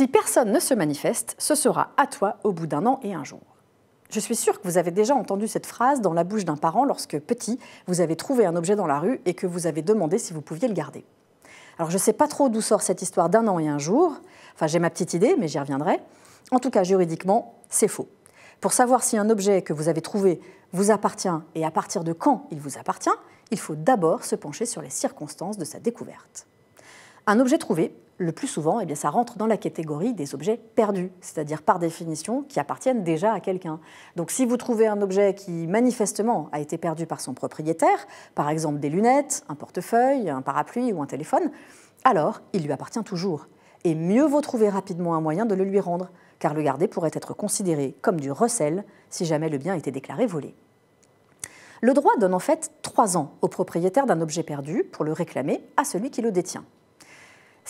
Si personne ne se manifeste, ce sera à toi au bout d'un an et un jour. Je suis sûre que vous avez déjà entendu cette phrase dans la bouche d'un parent lorsque, petit, vous avez trouvé un objet dans la rue et que vous avez demandé si vous pouviez le garder. Alors je ne sais pas trop d'où sort cette histoire d'un an et un jour, enfin j'ai ma petite idée mais j'y reviendrai. En tout cas juridiquement, c'est faux. Pour savoir si un objet que vous avez trouvé vous appartient et à partir de quand il vous appartient, il faut d'abord se pencher sur les circonstances de sa découverte. Un objet trouvé, le plus souvent, eh bien, ça rentre dans la catégorie des objets perdus, c'est-à-dire par définition qui appartiennent déjà à quelqu'un. Donc si vous trouvez un objet qui manifestement a été perdu par son propriétaire, par exemple des lunettes, un portefeuille, un parapluie ou un téléphone, alors il lui appartient toujours. Et mieux vaut trouver rapidement un moyen de le lui rendre, car le garder pourrait être considéré comme du recel si jamais le bien était déclaré volé. Le droit donne en fait trois ans au propriétaire d'un objet perdu pour le réclamer à celui qui le détient.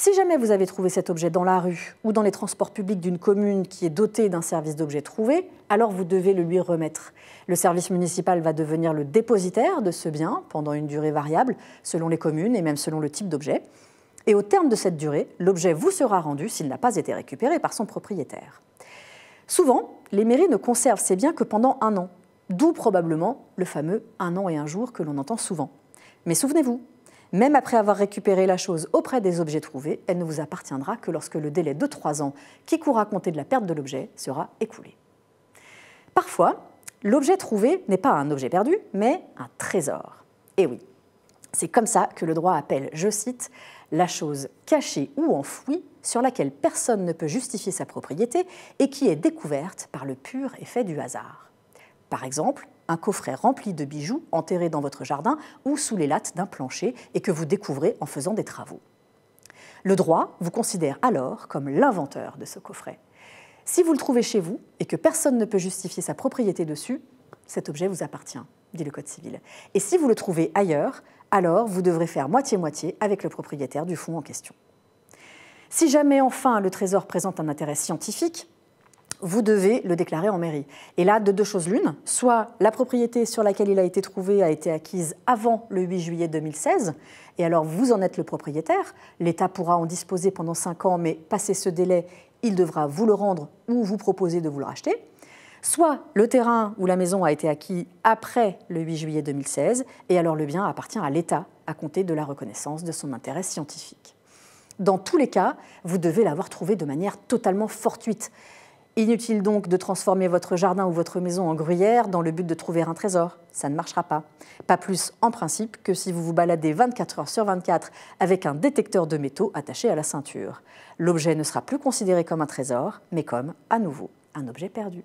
Si jamais vous avez trouvé cet objet dans la rue ou dans les transports publics d'une commune qui est dotée d'un service d'objets trouvés, alors vous devez le lui remettre. Le service municipal va devenir le dépositaire de ce bien pendant une durée variable selon les communes et même selon le type d'objet. Et au terme de cette durée, l'objet vous sera rendu s'il n'a pas été récupéré par son propriétaire. Souvent, les mairies ne conservent ces biens que pendant un an, d'où probablement le fameux un an et un jour que l'on entend souvent. Mais souvenez-vous, même après avoir récupéré la chose auprès des objets trouvés, elle ne vous appartiendra que lorsque le délai de 3 ans qui courra compter de la perte de l'objet sera écoulé. Parfois, l'objet trouvé n'est pas un objet perdu, mais un trésor. Et eh oui, c'est comme ça que le droit appelle, je cite, la chose cachée ou enfouie sur laquelle personne ne peut justifier sa propriété et qui est découverte par le pur effet du hasard. Par exemple, un coffret rempli de bijoux enterré dans votre jardin ou sous les lattes d'un plancher et que vous découvrez en faisant des travaux. Le droit vous considère alors comme l'inventeur de ce coffret. Si vous le trouvez chez vous et que personne ne peut justifier sa propriété dessus, cet objet vous appartient, dit le Code civil. Et si vous le trouvez ailleurs, alors vous devrez faire moitié-moitié avec le propriétaire du fonds en question. Si jamais enfin le trésor présente un intérêt scientifique, vous devez le déclarer en mairie. Et là, de deux choses l'une, soit la propriété sur laquelle il a été trouvé a été acquise avant le 8 juillet 2016, et alors vous en êtes le propriétaire, l'État pourra en disposer pendant 5 ans, mais passé ce délai, il devra vous le rendre ou vous proposer de vous le racheter. Soit le terrain ou la maison a été acquis après le 8 juillet 2016, et alors le bien appartient à l'État à compter de la reconnaissance de son intérêt scientifique. Dans tous les cas, vous devez l'avoir trouvé de manière totalement fortuite. Inutile donc de transformer votre jardin ou votre maison en gruyère dans le but de trouver un trésor. Ça ne marchera pas. Pas plus en principe que si vous vous baladez 24 heures sur 24 avec un détecteur de métaux attaché à la ceinture. L'objet ne sera plus considéré comme un trésor, mais comme, à nouveau, un objet perdu.